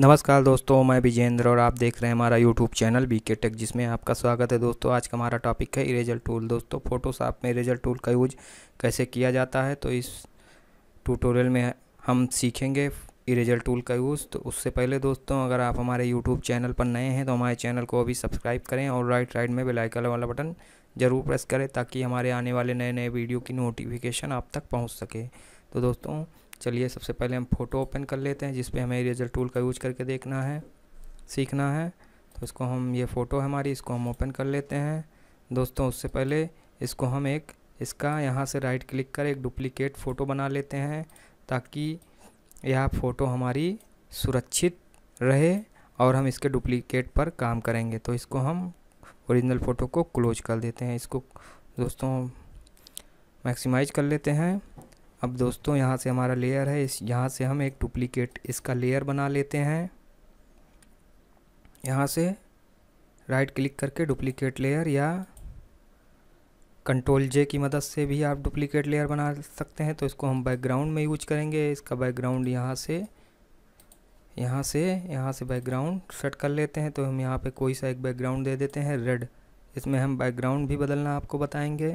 नमस्कार दोस्तों मैं विजेंद्र और आप देख रहे हैं हमारा YouTube channel B K tech जिसमें आपका स्वागत है दोस्तों आज का हमारा टॉपिक है इरेजर टूल दोस्तों फ़ोटोशॉप में इरेजर टूल का यूज कैसे किया जाता है तो इस ट्यूटोरियल में हम सीखेंगे इरेजर टूल का यूज़ तो उससे पहले दोस्तों अगर आप हमारे यूट्यूब चैनल पर नए हैं तो हमारे चैनल को अभी सब्सक्राइब करें और राइट साइड में बेलाइकल वाला बटन ज़रूर प्रेस करें ताकि हमारे आने वाले नए नए वीडियो की नोटिफिकेशन आप तक पहुँच सके तो दोस्तों चलिए सबसे पहले हम फ़ोटो ओपन कर लेते हैं जिसपे हमें इरेजर टूल का यूज करके देखना है सीखना है तो इसको हम ये फ़ोटो हमारी इसको हम ओपन कर लेते हैं दोस्तों उससे पहले इसको हम एक इसका यहाँ से राइट क्लिक कर एक डुप्लीकेट फ़ोटो बना लेते हैं ताकि यह फ़ोटो हमारी सुरक्षित रहे और हम इसके डुप्लीकेट पर काम करेंगे तो इसको हम ओरिजिनल फ़ोटो को क्लोज कर देते हैं इसको दोस्तों मैक्सिमाइज कर लेते हैं अब दोस्तों यहाँ से हमारा लेयर है इस यहाँ से हम एक डुप्लीकेट इसका लेयर बना लेते हैं यहाँ से राइट क्लिक करके डुप्लीकेट लेयर या कंट्रोल जे की मदद से भी आप डुप्लीकेट लेयर बना सकते हैं तो इसको हम बैकग्राउंड में यूज करेंगे इसका बैकग्राउंड यहाँ से यहाँ से यहाँ से बैकग्राउंड सेट कर लेते हैं तो हम यहाँ पे कोई सा एक बैकग्राउंड दे देते हैं रेड इसमें हम बैकग्राउंड भी बदलना आपको बताएंगे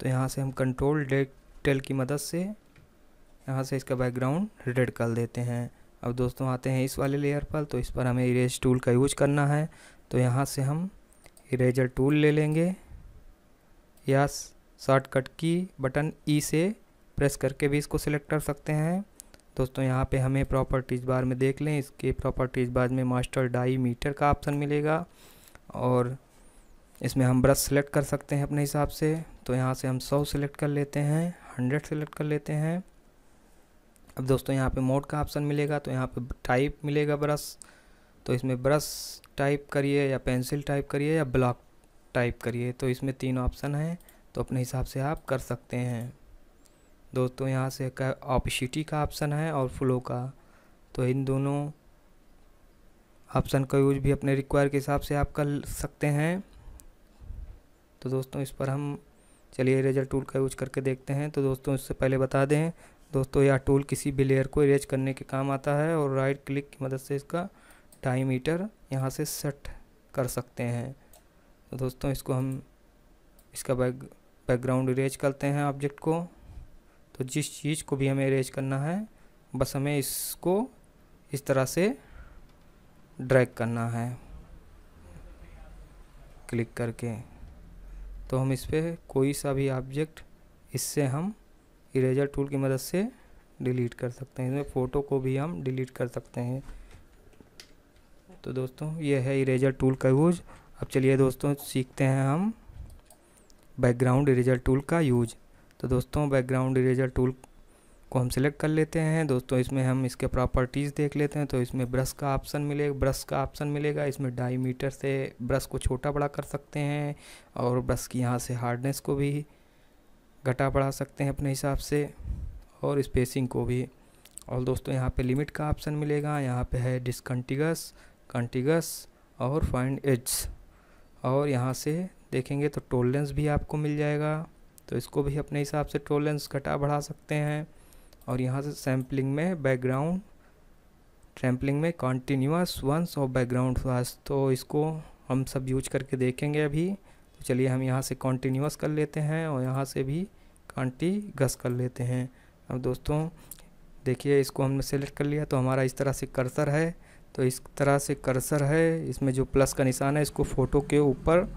तो यहाँ से हम कंट्रोल डेटेल की मदद से यहाँ से इसका बैकग्राउंड रेड कर देते हैं अब दोस्तों आते हैं इस वाले लेयर पर तो इस पर हमें इरेज टूल का यूज करना है तो यहाँ से हम इरेजर टूल ले लेंगे या शॉर्टकट की बटन ई से प्रेस करके भी इसको सिलेक्ट कर सकते हैं दोस्तों यहाँ पे हमें प्रॉपर्टीज़ बार में देख लें इसके प्रॉपर्टीज़ बार में मास्टर डाई मीटर का ऑप्शन मिलेगा और इसमें हम ब्रश सेलेक्ट कर सकते हैं अपने हिसाब से तो यहाँ से हम सौ सेलेक्ट कर लेते हैं हंड्रेड सेलेक्ट कर लेते हैं अब दोस्तों यहाँ पे मोड का ऑप्शन मिलेगा तो यहाँ पे टाइप मिलेगा ब्रश तो इसमें ब्रश टाइप करिए या पेंसिल टाइप करिए या ब्लॉक टाइप करिए तो इसमें तीन ऑप्शन हैं तो अपने हिसाब से आप कर सकते हैं दोस्तों यहाँ से ऑपिशिटी का ऑप्शन है और फ्लो का तो इन दोनों ऑप्शन का यूज भी अपने रिक्वायर के हिसाब से आप कर सकते हैं तो दोस्तों इस पर हम चलिए रेजर टूल का यूज करके देखते हैं तो दोस्तों इससे पहले बता दें दोस्तों यह टूल किसी भी लेयर को इरेज करने के काम आता है और राइट क्लिक की मदद से इसका टाइम मीटर यहाँ से सेट कर सकते हैं तो दोस्तों इसको हम इसका बैग बैकग्राउंड इरेज करते हैं ऑब्जेक्ट को तो जिस चीज़ को भी हमें इरेज करना है बस हमें इसको इस तरह से ड्रैग करना है क्लिक करके तो हम इस पर कोई सा भी ऑब्जेक्ट इससे हम इरेजर टूल की मदद से डिलीट कर सकते हैं इसमें फ़ोटो को भी हम डिलीट कर सकते हैं तो दोस्तों ये है इरेजर टूल का यूज अब चलिए दोस्तों सीखते हैं हम बैकग्राउंड इरेजर टूल का यूज तो दोस्तों बैकग्राउंड इरेजर टूल को हम सिलेक्ट कर लेते हैं दोस्तों इसमें हम इसके प्रॉपर्टीज़ देख लेते हैं तो इसमें ब्रश का ऑप्शन मिलेगा ब्रश का ऑप्शन मिलेगा इसमें डाई मीटर से ब्रश को छोटा बड़ा कर सकते हैं और ब्रश की यहाँ से हार्डनेस को भी घटा बढ़ा सकते हैं अपने हिसाब से और स्पेसिंग को भी और दोस्तों यहाँ पे लिमिट का ऑप्शन मिलेगा यहाँ पे है डिसकंटिगस कंटिगस और फाइंड एड्स और यहाँ से देखेंगे तो टोलेंस भी आपको मिल जाएगा तो इसको भी अपने हिसाब से टोलेंस घटा बढ़ा सकते हैं और यहाँ से सैम्पलिंग में बैकग्राउंड सैम्पलिंग में कॉन्टीन्यूस वंस और बैकग्राउंड फास्ट तो इसको हम सब यूज करके देखेंगे अभी तो चलिए हम यहाँ से कॉन्टीन्यूस कर लेते हैं और यहाँ से भी आंटी घस कर लेते हैं अब दोस्तों देखिए इसको हमने सेलेक्ट कर लिया तो हमारा इस तरह से कर्सर है तो इस तरह से कर्सर है इसमें जो प्लस का निशान है इसको फ़ोटो के ऊपर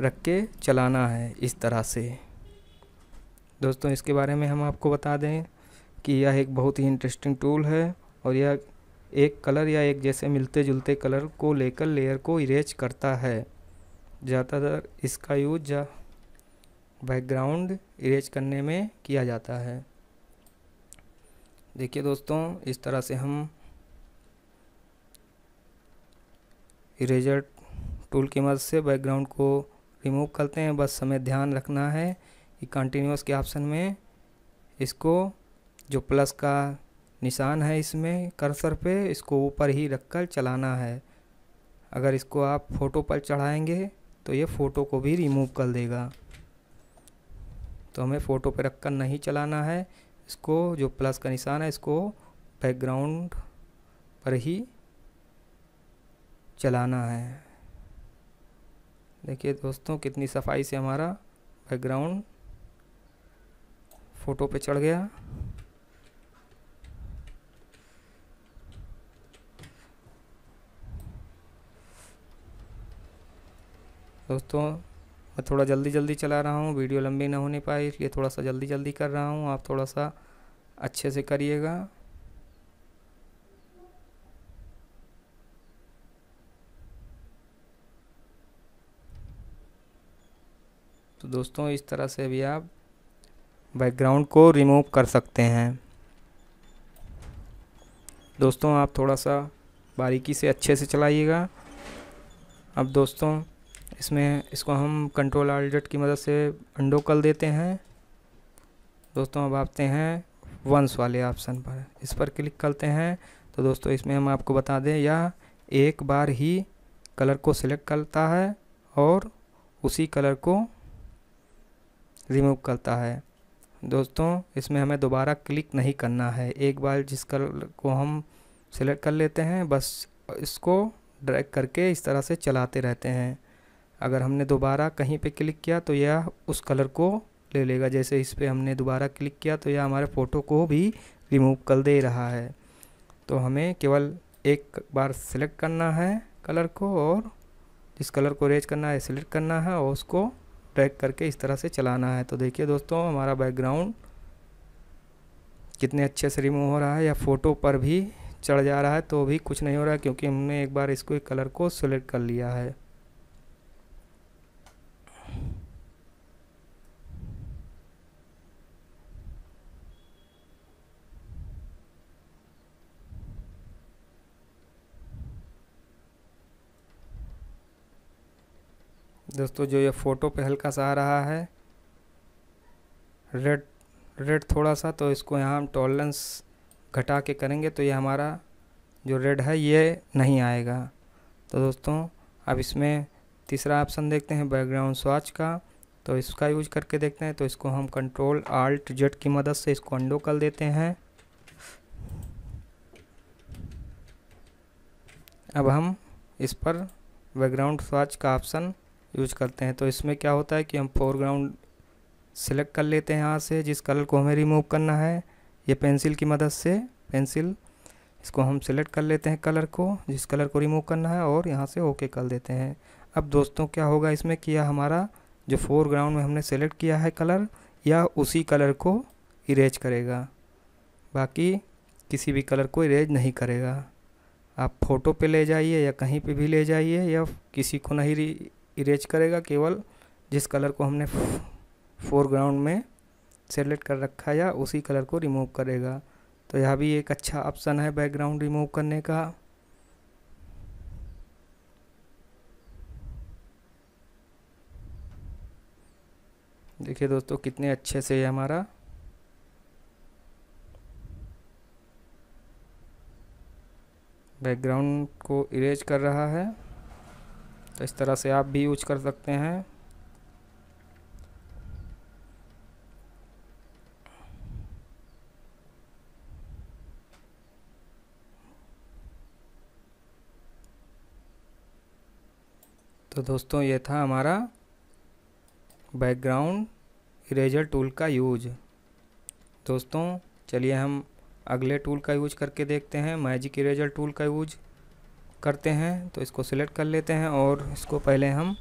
रख के चलाना है इस तरह से दोस्तों इसके बारे में हम आपको बता दें कि यह एक बहुत ही इंटरेस्टिंग टूल है और यह एक कलर या एक जैसे मिलते जुलते कलर को लेकर लेयर को इरेज करता है ज़्यादातर इसका यूज बैकग्राउंड इरेज करने में किया जाता है देखिए दोस्तों इस तरह से हम इरेजर टूल की मदद से बैकग्राउंड को रिमूव करते हैं बस हमें ध्यान रखना है कि कंटिन्यूस के ऑप्शन में इसको जो प्लस का निशान है इसमें कर्सर पे इसको ऊपर ही रखकर चलाना है अगर इसको आप फ़ोटो पर चढ़ाएंगे तो ये फ़ोटो को भी रिमूव कर देगा तो हमें फ़ोटो पे रख कर नहीं चलाना है इसको जो प्लस का निशान है इसको बैकग्राउंड पर ही चलाना है देखिए दोस्तों कितनी सफाई से हमारा बैकग्राउंड फ़ोटो पे चढ़ गया दोस्तों मैं थोड़ा जल्दी जल्दी चला रहा हूँ वीडियो लंबी ना होने पाए इसलिए थोड़ा सा जल्दी जल्दी कर रहा हूँ आप थोड़ा सा अच्छे से करिएगा तो दोस्तों इस तरह से भी आप बैकग्राउंड को रिमूव कर सकते हैं दोस्तों आप थोड़ा सा बारीकी से अच्छे से चलाइएगा अब दोस्तों इसमें इसको हम कंट्रोल आल्डेट की मदद से अंडो कर देते हैं दोस्तों अब आते हैं वंस वाले ऑप्शन पर इस पर क्लिक करते हैं तो दोस्तों इसमें हम आपको बता दें यह एक बार ही कलर को सिलेक्ट करता है और उसी कलर को रिमूव करता है दोस्तों इसमें हमें दोबारा क्लिक नहीं करना है एक बार जिस कलर को हम सिलेक्ट कर लेते हैं बस इसको ड्रैग करके इस तरह से चलाते रहते हैं अगर हमने दोबारा कहीं पे क्लिक किया तो यह उस कलर को ले लेगा जैसे इस पर हमने दोबारा क्लिक किया तो यह हमारे फ़ोटो को भी रिमूव कर दे रहा है तो हमें केवल एक बार सेलेक्ट करना है कलर को और जिस कलर को रेज करना है सिलेक्ट करना है और उसको ट्रैक करके इस तरह से चलाना है तो देखिए दोस्तों हमारा बैकग्राउंड कितने अच्छे से रिमूव हो रहा है या फ़ोटो पर भी चढ़ जा रहा है तो भी कुछ नहीं हो रहा है क्योंकि हमने एक बार इसको एक कलर को सिलेक्ट कर लिया है दोस्तों जो ये फ़ोटो पे हल्का सा आ रहा है रेड रेड थोड़ा सा तो इसको यहाँ हम टॉलरेंस घटा के करेंगे तो ये हमारा जो रेड है ये नहीं आएगा तो दोस्तों अब इसमें तीसरा ऑप्शन देखते हैं बैकग्राउंड स्वाच का तो इसका यूज करके देखते हैं तो इसको हम कंट्रोल आल्ट जेट की मदद से इसको अंडो कर देते हैं अब हम इस पर बैकग्राउंड स्वाच का ऑप्शन यूज करते हैं तो इसमें क्या होता है कि हम फोरग्राउंड सिलेक्ट कर लेते हैं यहाँ से जिस कलर को हमें रिमूव करना है ये पेंसिल की मदद से पेंसिल इसको हम सेलेक्ट कर लेते हैं कलर को जिस कलर को रिमूव करना है और यहाँ से ओके कर देते हैं अब दोस्तों क्या होगा इसमें किया हमारा जो फोरग्राउंड में हमने सेलेक्ट किया है कलर या उसी कलर को इरेज करेगा बाकी किसी भी कलर को इरेज नहीं करेगा आप फ़ोटो पे ले जाइए या कहीं पे भी ले जाइए या किसी को नहीं इरेज करेगा केवल जिस कलर को हमने फोरग्राउंड में सेलेक्ट कर रखा या उसी कलर को रिमूव करेगा तो यह भी एक अच्छा ऑप्शन है बैकग्राउंड रिमूव करने का देखिए दोस्तों कितने अच्छे से ये हमारा बैकग्राउंड को इरेज कर रहा है तो इस तरह से आप भी यूज कर सकते हैं तो दोस्तों ये था हमारा बैकग्राउंड इरेजर टूल का यूज दोस्तों चलिए हम अगले टूल का यूज करके देखते हैं मैजिक इरेजर टूल का यूज करते हैं तो इसको सिलेक्ट कर लेते हैं और इसको पहले हम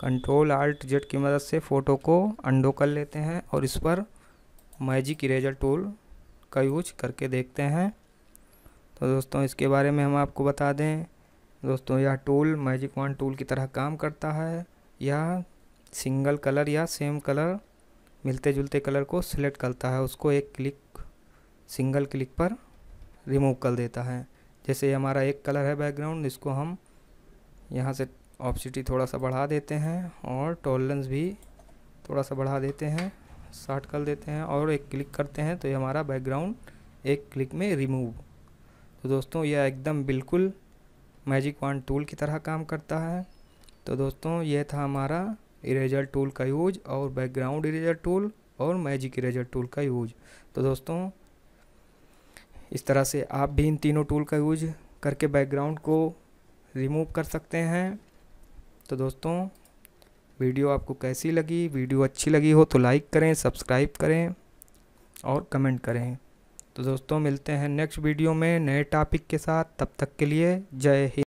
कंट्रोल आल्ट जेड की मदद से फ़ोटो को अंडो कर लेते हैं और इस पर मैजिक इरेजर टूल का यूज करके देखते हैं तो दोस्तों इसके बारे में हम आपको बता दें दोस्तों यह टूल मैजिक वन टूल की तरह काम करता है यह सिंगल कलर या सेम कलर मिलते जुलते कलर को सिलेक्ट करता है उसको एक क्लिक सिंगल क्लिक पर रिमूव कर देता है जैसे हमारा एक कलर है बैकग्राउंड इसको हम यहाँ से ऑप्सिटी थोड़ा सा बढ़ा देते हैं और टॉलरेंस भी थोड़ा सा बढ़ा देते हैं साठ कर देते हैं और एक क्लिक करते हैं तो ये हमारा बैकग्राउंड एक क्लिक में रिमूव तो दोस्तों यह एकदम बिल्कुल मैजिक वन टूल की तरह काम करता है तो दोस्तों यह था हमारा इरेजर टूल का यूज और बैकग्राउंड इरेजर टूल और मैजिक इरेजर टूल का यूज तो दोस्तों इस तरह से आप भी इन तीनों टूल का यूज करके बैकग्राउंड को रिमूव कर सकते हैं तो दोस्तों वीडियो आपको कैसी लगी वीडियो अच्छी लगी हो तो लाइक करें सब्सक्राइब करें और कमेंट करें तो दोस्तों मिलते हैं नेक्स्ट वीडियो में नए टॉपिक के साथ तब तक के लिए जय हिंद